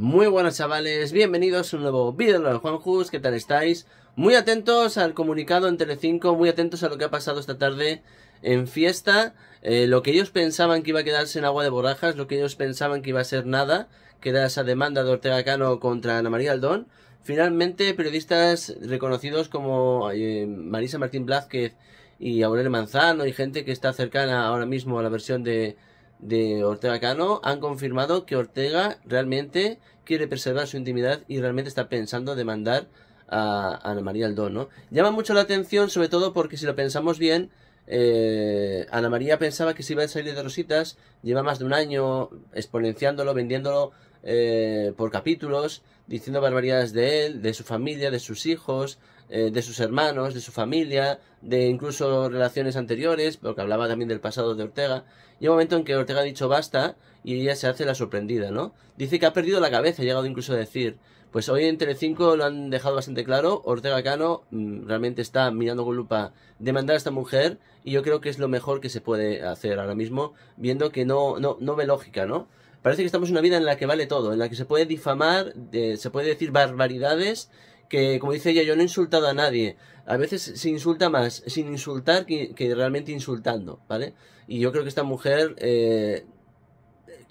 Muy buenas chavales, bienvenidos a un nuevo vídeo de Juan juz ¿qué tal estáis? Muy atentos al comunicado en Telecinco, muy atentos a lo que ha pasado esta tarde en fiesta, eh, lo que ellos pensaban que iba a quedarse en agua de borrajas, lo que ellos pensaban que iba a ser nada, que era esa demanda de Ortega Cano contra Ana María Aldón, finalmente periodistas reconocidos como eh, Marisa Martín Blázquez y Aurelio Manzano y gente que está cercana ahora mismo a la versión de de Ortega Cano han confirmado que Ortega realmente quiere preservar su intimidad y realmente está pensando demandar a Ana María Aldo. ¿no? Llama mucho la atención, sobre todo porque si lo pensamos bien, eh, Ana María pensaba que se iba a salir de Rositas, lleva más de un año exponenciándolo, vendiéndolo eh, por capítulos, diciendo barbaridades de él, de su familia, de sus hijos, eh, de sus hermanos, de su familia, de incluso relaciones anteriores, porque hablaba también del pasado de Ortega. Y un momento en que Ortega ha dicho basta y ella se hace la sorprendida, ¿no? Dice que ha perdido la cabeza, ha llegado incluso a decir. Pues hoy en cinco lo han dejado bastante claro, Ortega Cano mm, realmente está mirando con lupa demandar a esta mujer y yo creo que es lo mejor que se puede hacer ahora mismo, viendo que no, no, no ve lógica, ¿no? Parece que estamos en una vida en la que vale todo, en la que se puede difamar, se puede decir barbaridades que, como dice ella, yo no he insultado a nadie. A veces se insulta más sin insultar que, realmente insultando, ¿vale? Y yo creo que esta mujer, eh,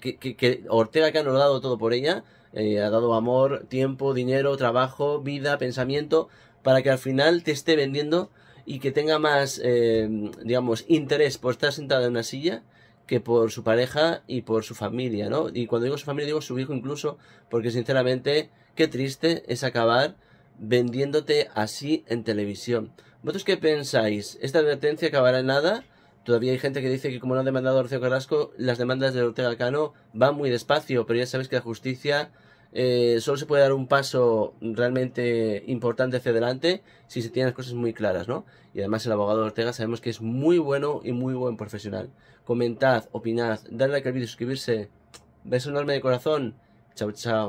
que, que, que, Ortega que ha dado todo por ella, eh, ha dado amor, tiempo, dinero, trabajo, vida, pensamiento, para que al final te esté vendiendo y que tenga más, eh, digamos, interés por estar sentada en una silla que por su pareja y por su familia, ¿no? Y cuando digo su familia digo su hijo incluso, porque sinceramente, qué triste es acabar vendiéndote así en televisión. ¿Vosotros qué pensáis? ¿Esta advertencia acabará en nada? Todavía hay gente que dice que como no ha demandado a Rocío Carrasco, las demandas de Ortega Cano van muy despacio, pero ya sabéis que la justicia eh, solo se puede dar un paso realmente importante hacia adelante si se tienen las cosas muy claras, ¿no? Y además el abogado Ortega sabemos que es muy bueno y muy buen profesional. Comentad, opinad, dadle like al vídeo, suscribirse. Beso enorme de corazón. Chao, chao.